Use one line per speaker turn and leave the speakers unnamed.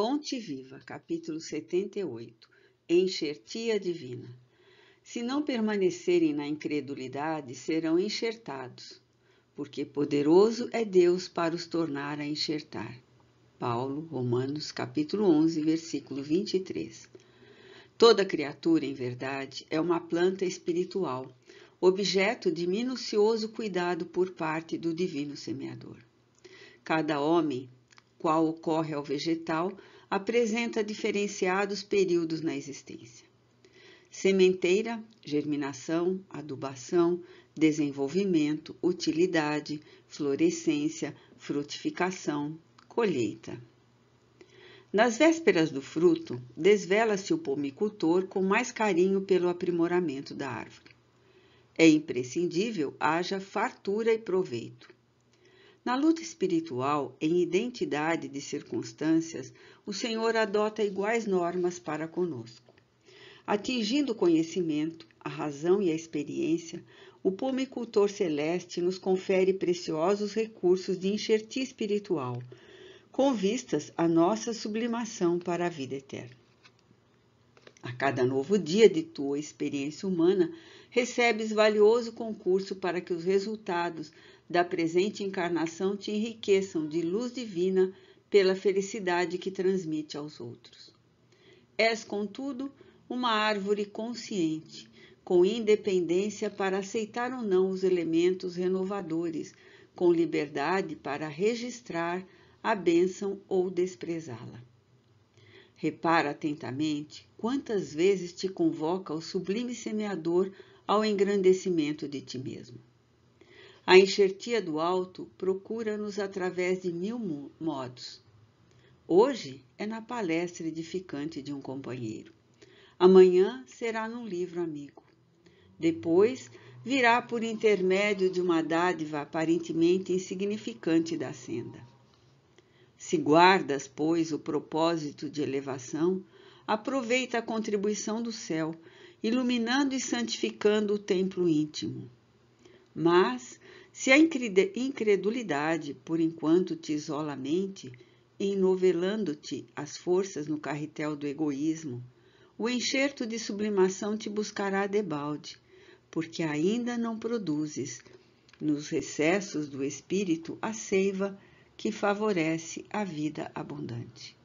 Fonte Viva, capítulo 78 Enxertia Divina. Se não permanecerem na incredulidade, serão enxertados, porque poderoso é Deus para os tornar a enxertar. Paulo, Romanos, capítulo 11, versículo 23. Toda criatura, em verdade, é uma planta espiritual, objeto de minucioso cuidado por parte do divino semeador. Cada homem qual ocorre ao vegetal, apresenta diferenciados períodos na existência. Sementeira, germinação, adubação, desenvolvimento, utilidade, florescência, frutificação, colheita. Nas vésperas do fruto, desvela-se o pomicultor com mais carinho pelo aprimoramento da árvore. É imprescindível haja fartura e proveito. Na luta espiritual, em identidade de circunstâncias, o Senhor adota iguais normas para conosco. Atingindo o conhecimento, a razão e a experiência, o pomicultor celeste nos confere preciosos recursos de enxertia espiritual, com vistas à nossa sublimação para a vida eterna. A cada novo dia de tua experiência humana, recebes valioso concurso para que os resultados da presente encarnação te enriqueçam de luz divina pela felicidade que transmite aos outros. És, contudo, uma árvore consciente, com independência para aceitar ou não os elementos renovadores, com liberdade para registrar a bênção ou desprezá-la. Repara atentamente quantas vezes te convoca o sublime semeador ao engrandecimento de ti mesmo. A enxertia do alto procura-nos através de mil modos. Hoje é na palestra edificante de um companheiro. Amanhã será num livro amigo. Depois virá por intermédio de uma dádiva aparentemente insignificante da senda. Se guardas, pois, o propósito de elevação, aproveita a contribuição do céu, iluminando e santificando o templo íntimo. Mas se a incredulidade, por enquanto, te isola a mente, enovelando-te as forças no carretel do egoísmo, o enxerto de sublimação te buscará debalde, porque ainda não produzes, nos recessos do espírito, a seiva que favorece a vida abundante.